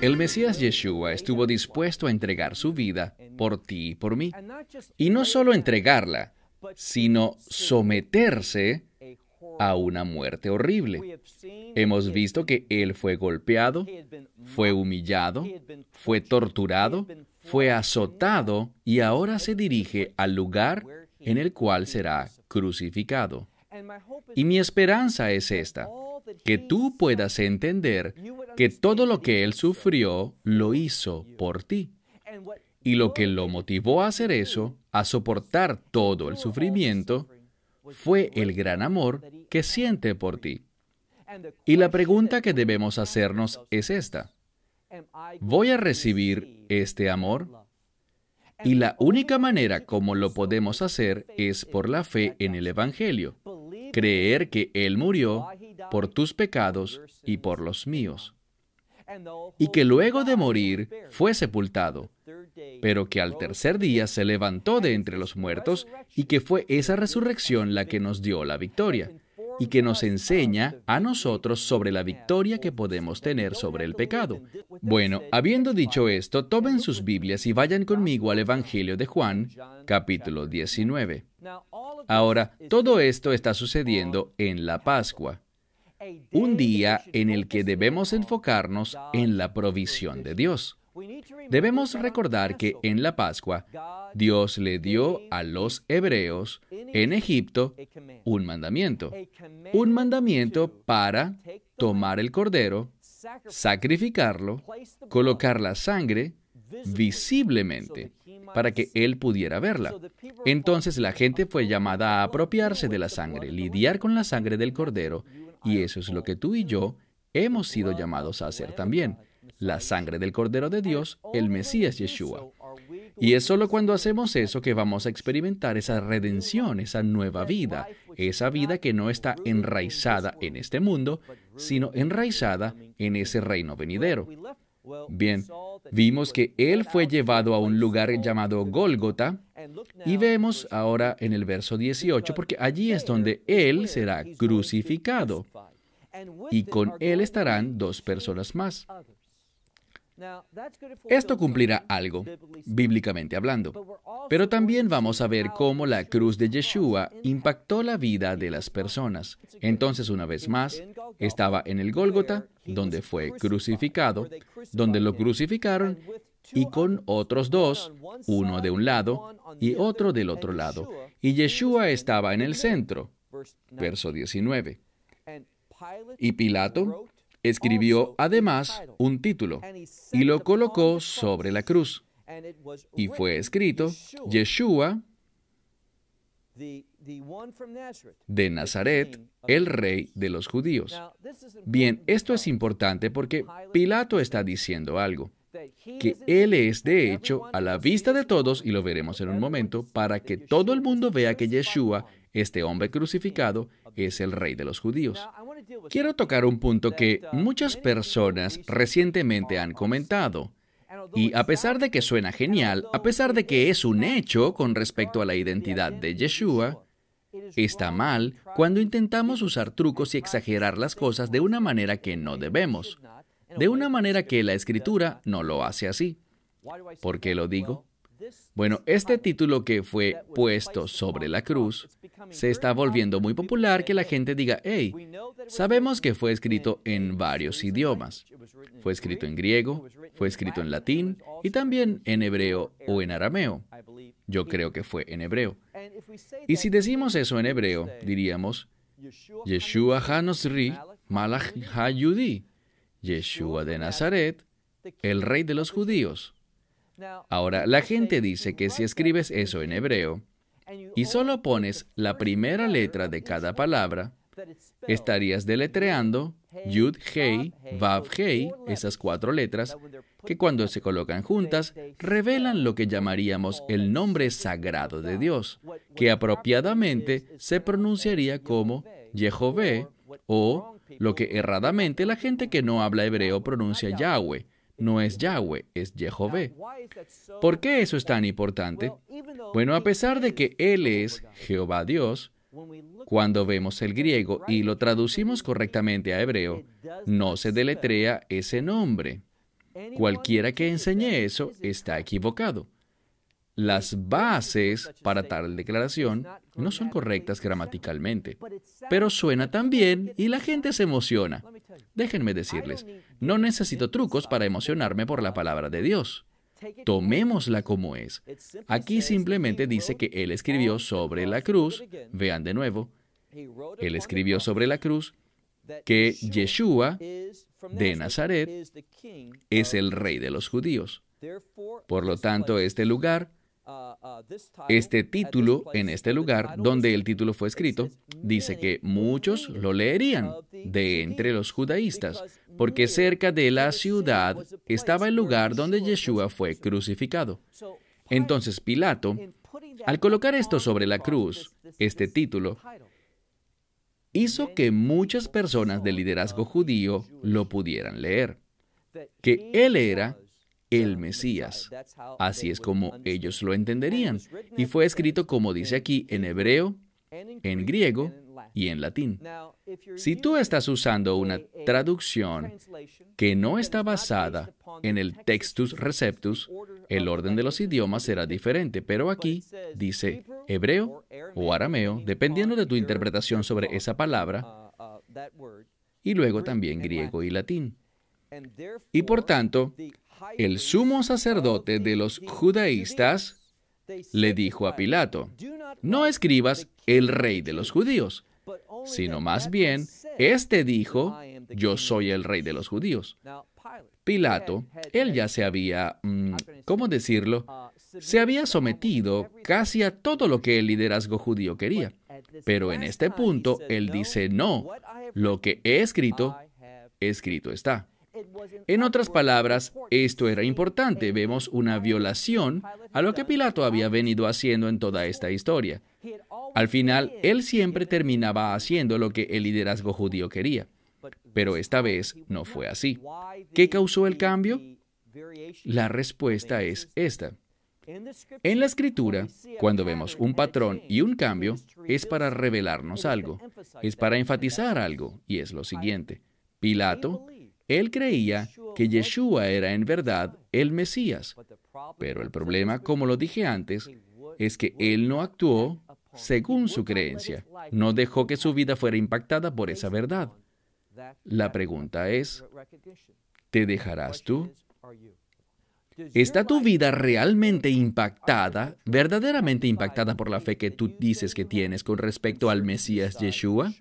El Mesías Yeshua estuvo dispuesto a entregar su vida por ti y por mí. Y no solo entregarla, sino someterse a una muerte horrible. Hemos visto que Él fue golpeado, fue humillado, fue torturado, fue azotado y ahora se dirige al lugar en el cual será crucificado. Y mi esperanza es esta, que tú puedas entender que todo lo que Él sufrió lo hizo por ti. Y lo que lo motivó a hacer eso, a soportar todo el sufrimiento, fue el gran amor que siente por ti. Y la pregunta que debemos hacernos es esta. ¿Voy a recibir este amor? Y la única manera como lo podemos hacer es por la fe en el Evangelio, creer que Él murió por tus pecados y por los míos, y que luego de morir fue sepultado, pero que al tercer día se levantó de entre los muertos y que fue esa resurrección la que nos dio la victoria y que nos enseña a nosotros sobre la victoria que podemos tener sobre el pecado. Bueno, habiendo dicho esto, tomen sus Biblias y vayan conmigo al Evangelio de Juan, capítulo 19. Ahora, todo esto está sucediendo en la Pascua, un día en el que debemos enfocarnos en la provisión de Dios. Debemos recordar que en la Pascua Dios le dio a los hebreos en Egipto un mandamiento, un mandamiento para tomar el cordero, sacrificarlo, colocar la sangre visiblemente para que él pudiera verla. Entonces la gente fue llamada a apropiarse de la sangre, lidiar con la sangre del cordero, y eso es lo que tú y yo hemos sido llamados a hacer también la sangre del Cordero de Dios, el Mesías Yeshua. Y es solo cuando hacemos eso que vamos a experimentar esa redención, esa nueva vida, esa vida que no está enraizada en este mundo, sino enraizada en ese reino venidero. Bien, vimos que Él fue llevado a un lugar llamado Gólgota y vemos ahora en el verso 18, porque allí es donde Él será crucificado y con Él estarán dos personas más. Esto cumplirá algo, bíblicamente hablando, pero también vamos a ver cómo la cruz de Yeshua impactó la vida de las personas. Entonces, una vez más, estaba en el Gólgota, donde fue crucificado, donde lo crucificaron y con otros dos, uno de un lado y otro del otro lado. Y Yeshua estaba en el centro. Verso 19. Y Pilato Escribió además un título y lo colocó sobre la cruz. Y fue escrito, Yeshua de Nazaret, el rey de los judíos. Bien, esto es importante porque Pilato está diciendo algo, que él es de hecho a la vista de todos, y lo veremos en un momento, para que todo el mundo vea que Yeshua, este hombre crucificado, es el rey de los judíos. Quiero tocar un punto que uh, muchas personas recientemente han comentado. Y a pesar de que suena genial, a pesar de que es un hecho con respecto a la identidad de Yeshua, está mal cuando intentamos usar trucos y exagerar las cosas de una manera que no debemos, de una manera que la escritura no lo hace así. ¿Por qué lo digo? Bueno, este título que fue puesto sobre la cruz se está volviendo muy popular que la gente diga, hey, sabemos que fue escrito en varios idiomas. Fue escrito en griego, fue escrito en latín y también en hebreo o en arameo. Yo creo que fue en hebreo. Y si decimos eso en hebreo, diríamos, Yeshua HaNosri Malach HaYudi, Yeshua de Nazaret, el rey de los judíos. Ahora, la gente dice que si escribes eso en hebreo y solo pones la primera letra de cada palabra, estarías deletreando Yud, Hei, Vav, Hei, esas cuatro letras, que cuando se colocan juntas revelan lo que llamaríamos el nombre sagrado de Dios, que apropiadamente se pronunciaría como Jehová o lo que erradamente la gente que no habla hebreo pronuncia Yahweh, no es Yahweh, es Jehová. ¿Por qué eso es tan importante? Bueno, a pesar de que Él es Jehová Dios, cuando vemos el griego y lo traducimos correctamente a hebreo, no se deletrea ese nombre. Cualquiera que enseñe eso está equivocado. Las bases para tal declaración no son correctas gramaticalmente, pero suena tan bien y la gente se emociona. Déjenme decirles, no necesito trucos para emocionarme por la palabra de Dios. Tomémosla como es. Aquí simplemente dice que Él escribió sobre la cruz, vean de nuevo, Él escribió sobre la cruz que Yeshua de Nazaret es el rey de los judíos. Por lo tanto, este lugar este título en este lugar donde el título fue escrito dice que muchos lo leerían de entre los judaístas, porque cerca de la ciudad estaba el lugar donde Yeshua fue crucificado. Entonces Pilato, al colocar esto sobre la cruz, este título, hizo que muchas personas del liderazgo judío lo pudieran leer, que él era el Mesías. Así es como ellos lo entenderían. Y fue escrito, como dice aquí, en hebreo, en griego y en latín. Si tú estás usando una traducción que no está basada en el textus receptus, el orden de los idiomas será diferente, pero aquí dice hebreo o arameo, dependiendo de tu interpretación sobre esa palabra, y luego también griego y latín. Y por tanto, el sumo sacerdote de los judaístas le dijo a Pilato, no escribas el rey de los judíos, sino más bien, éste dijo, yo soy el rey de los judíos. Pilato, él ya se había, mm, ¿cómo decirlo? Se había sometido casi a todo lo que el liderazgo judío quería. Pero en este punto, él dice, no, lo que he escrito, escrito está. En otras palabras, esto era importante. Vemos una violación a lo que Pilato había venido haciendo en toda esta historia. Al final, él siempre terminaba haciendo lo que el liderazgo judío quería. Pero esta vez no fue así. ¿Qué causó el cambio? La respuesta es esta. En la escritura, cuando vemos un patrón y un cambio, es para revelarnos algo, es para enfatizar algo, y es lo siguiente. Pilato él creía que Yeshua era en verdad el Mesías. Pero el problema, como lo dije antes, es que él no actuó según su creencia. No dejó que su vida fuera impactada por esa verdad. La pregunta es, ¿te dejarás tú? ¿Está tu vida realmente impactada, verdaderamente impactada por la fe que tú dices que tienes con respecto al Mesías Yeshua?